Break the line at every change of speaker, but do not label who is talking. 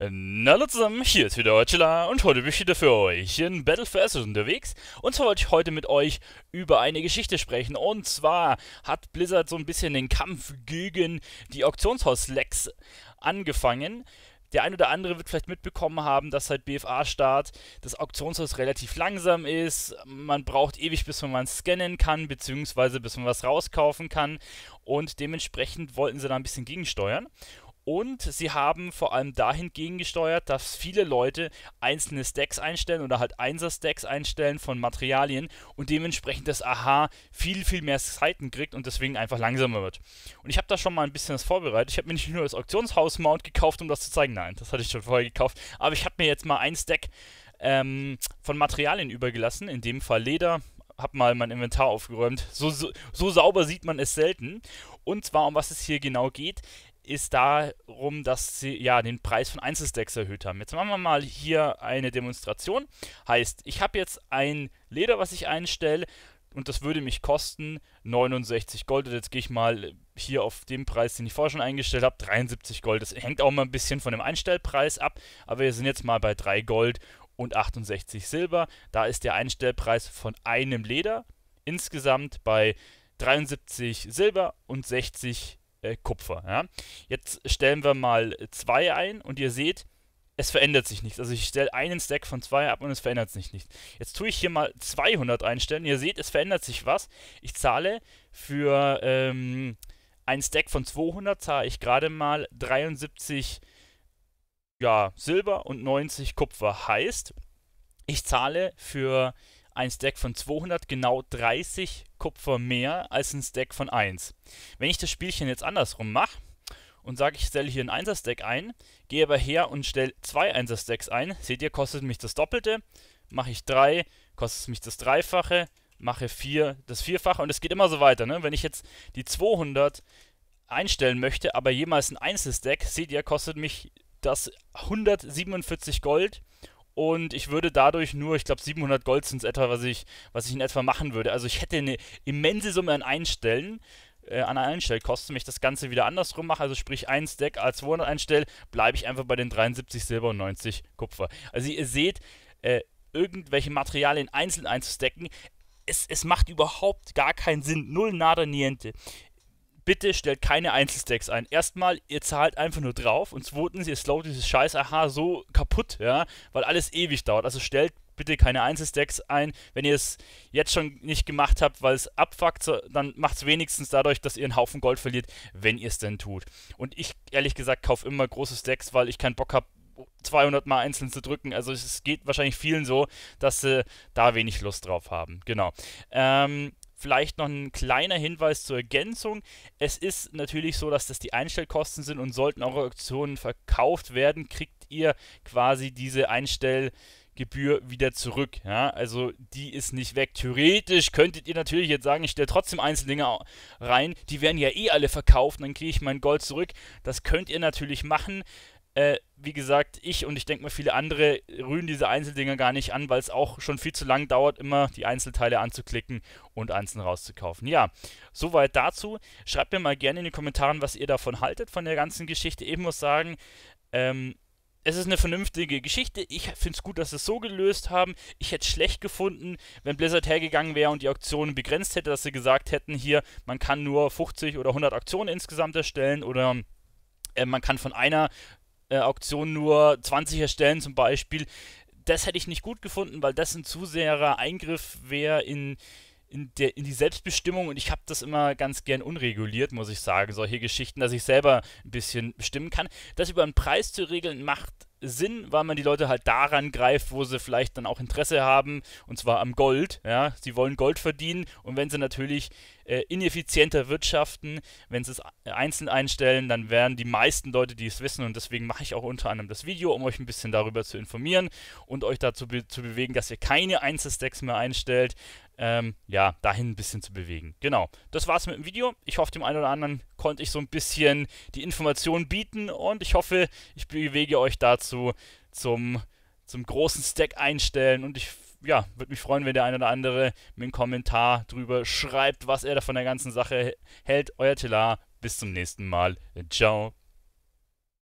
Na hallo zusammen, hier ist wieder Hotchela und heute bin ich wieder für euch in Battle for Assos unterwegs. Und zwar wollte ich heute mit euch über eine Geschichte sprechen. Und zwar hat Blizzard so ein bisschen den Kampf gegen die Auktionshaus-Lex angefangen. Der ein oder andere wird vielleicht mitbekommen haben, dass seit BFA-Start das Auktionshaus relativ langsam ist. Man braucht ewig, bis man was scannen kann, beziehungsweise bis man was rauskaufen kann. Und dementsprechend wollten sie da ein bisschen gegensteuern. Und sie haben vor allem dahingegen gesteuert, dass viele Leute einzelne Stacks einstellen oder halt Einser-Stacks einstellen von Materialien und dementsprechend das Aha viel, viel mehr Seiten kriegt und deswegen einfach langsamer wird. Und ich habe da schon mal ein bisschen was vorbereitet. Ich habe mir nicht nur das Auktionshaus-Mount gekauft, um das zu zeigen. Nein, das hatte ich schon vorher gekauft. Aber ich habe mir jetzt mal ein Stack ähm, von Materialien übergelassen, in dem Fall Leder, habe mal mein Inventar aufgeräumt. So, so, so, sauber sieht man es selten. Und zwar, um was es hier genau geht ist darum, dass sie ja den Preis von Einzelstacks erhöht haben. Jetzt machen wir mal hier eine Demonstration. Heißt, ich habe jetzt ein Leder, was ich einstelle und das würde mich kosten 69 Gold. Und jetzt gehe ich mal hier auf den Preis, den ich vorher schon eingestellt habe, 73 Gold. Das hängt auch mal ein bisschen von dem Einstellpreis ab, aber wir sind jetzt mal bei 3 Gold und 68 Silber. Da ist der Einstellpreis von einem Leder insgesamt bei 73 Silber und 60 äh, Kupfer. Ja? Jetzt stellen wir mal 2 ein und ihr seht, es verändert sich nichts. Also ich stelle einen Stack von 2 ab und es verändert sich nichts. Jetzt tue ich hier mal 200 einstellen. Ihr seht, es verändert sich was. Ich zahle für ähm, einen Stack von 200 zahle ich gerade mal 73 ja, Silber und 90 Kupfer. Heißt, ich zahle für einen Stack von 200 genau 30 Kupfer mehr als ein Stack von 1. Wenn ich das Spielchen jetzt andersrum mache und sage, ich stelle hier ein 1er Stack ein, gehe aber her und stelle zwei 1er Stacks ein, seht ihr, kostet mich das Doppelte, mache ich 3, kostet mich das Dreifache, mache 4, das Vierfache und es geht immer so weiter. Ne? Wenn ich jetzt die 200 einstellen möchte, aber jemals ein 1er-Stack, seht ihr, kostet mich das 147 Gold und ich würde dadurch nur, ich glaube, 700 Gold sind es etwa, was ich, was ich in etwa machen würde. Also ich hätte eine immense Summe an Einstellen, äh, an Einstellkosten. Wenn ich das Ganze wieder andersrum mache, also sprich ein Stack als 200 Einstell, bleibe ich einfach bei den 73 Silber und 90 Kupfer. Also ihr seht, äh, irgendwelche Materialien einzeln einzustecken, es, es macht überhaupt gar keinen Sinn. Null nada niente bitte stellt keine Einzelstacks ein. Erstmal, ihr zahlt einfach nur drauf und zweitens, ihr slowt dieses scheiß Aha so kaputt, ja, weil alles ewig dauert. Also stellt bitte keine Einzelstacks ein. Wenn ihr es jetzt schon nicht gemacht habt, weil es abfuckt, dann macht es wenigstens dadurch, dass ihr einen Haufen Gold verliert, wenn ihr es denn tut. Und ich, ehrlich gesagt, kaufe immer große Stacks, weil ich keinen Bock habe, 200 Mal einzeln zu drücken. Also es geht wahrscheinlich vielen so, dass sie da wenig Lust drauf haben. Genau. Ähm, Vielleicht noch ein kleiner Hinweis zur Ergänzung. Es ist natürlich so, dass das die Einstellkosten sind und sollten eure Auktionen verkauft werden, kriegt ihr quasi diese Einstellgebühr wieder zurück. Ja? Also die ist nicht weg. Theoretisch könntet ihr natürlich jetzt sagen, ich stelle trotzdem Einzeldinge rein, die werden ja eh alle verkauft, dann kriege ich mein Gold zurück. Das könnt ihr natürlich machen. Äh, wie gesagt, ich und ich denke mal viele andere rühren diese Einzeldinger gar nicht an, weil es auch schon viel zu lang dauert, immer die Einzelteile anzuklicken und einzeln rauszukaufen. Ja, soweit dazu. Schreibt mir mal gerne in die Kommentare, was ihr davon haltet, von der ganzen Geschichte. Eben muss sagen, ähm, es ist eine vernünftige Geschichte. Ich finde es gut, dass sie es so gelöst haben. Ich hätte es schlecht gefunden, wenn Blizzard hergegangen wäre und die Auktionen begrenzt hätte, dass sie gesagt hätten, hier, man kann nur 50 oder 100 Auktionen insgesamt erstellen oder äh, man kann von einer äh, Auktion nur 20 erstellen zum Beispiel, das hätte ich nicht gut gefunden, weil das ein zu sehr Eingriff wäre in, in, in die Selbstbestimmung und ich habe das immer ganz gern unreguliert, muss ich sagen, solche Geschichten, dass ich selber ein bisschen bestimmen kann. Das über einen Preis zu regeln macht Sinn, weil man die Leute halt daran greift, wo sie vielleicht dann auch Interesse haben, und zwar am Gold. Ja, sie wollen Gold verdienen und wenn sie natürlich äh, ineffizienter wirtschaften. Wenn sie es einzeln einstellen, dann werden die meisten Leute, die es wissen, und deswegen mache ich auch unter anderem das Video, um euch ein bisschen darüber zu informieren und euch dazu be zu bewegen, dass ihr keine Einzelstacks mehr einstellt, ähm, ja, dahin ein bisschen zu bewegen. Genau, das war's mit dem Video. Ich hoffe, dem einen oder anderen konnte ich so ein bisschen die Informationen bieten und ich hoffe, ich bewege euch dazu zum, zum großen Stack einstellen und ich ja, würde mich freuen, wenn der eine oder andere mir einen Kommentar drüber schreibt, was er da von der ganzen Sache hält. Euer Telar, bis zum nächsten Mal. Ciao.